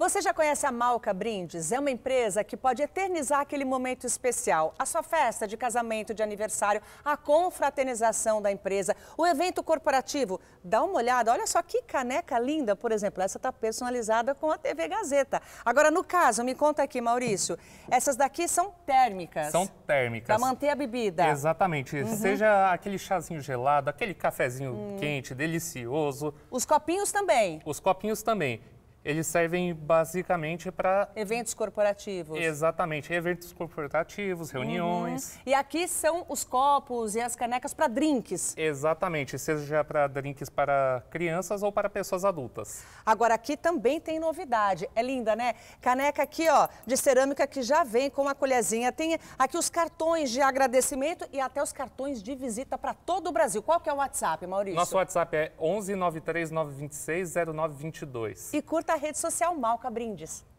Você já conhece a Malca Brindes? É uma empresa que pode eternizar aquele momento especial. A sua festa de casamento, de aniversário, a confraternização da empresa, o evento corporativo. Dá uma olhada, olha só que caneca linda, por exemplo. Essa está personalizada com a TV Gazeta. Agora, no caso, me conta aqui, Maurício, essas daqui são térmicas. São térmicas. Para manter a bebida. Exatamente. Uhum. Seja aquele chazinho gelado, aquele cafezinho hum. quente, delicioso. Os copinhos também. Os copinhos também eles servem basicamente para... Eventos corporativos. Exatamente, eventos corporativos, uhum. reuniões. Uhum. E aqui são os copos e as canecas para drinks. Exatamente, seja para drinks para crianças ou para pessoas adultas. Agora, aqui também tem novidade. É linda, né? Caneca aqui, ó, de cerâmica que já vem com uma colherzinha. Tem aqui os cartões de agradecimento e até os cartões de visita para todo o Brasil. Qual que é o WhatsApp, Maurício? Nosso WhatsApp é 1193 926 0922. E curta rede social Malca Brindes.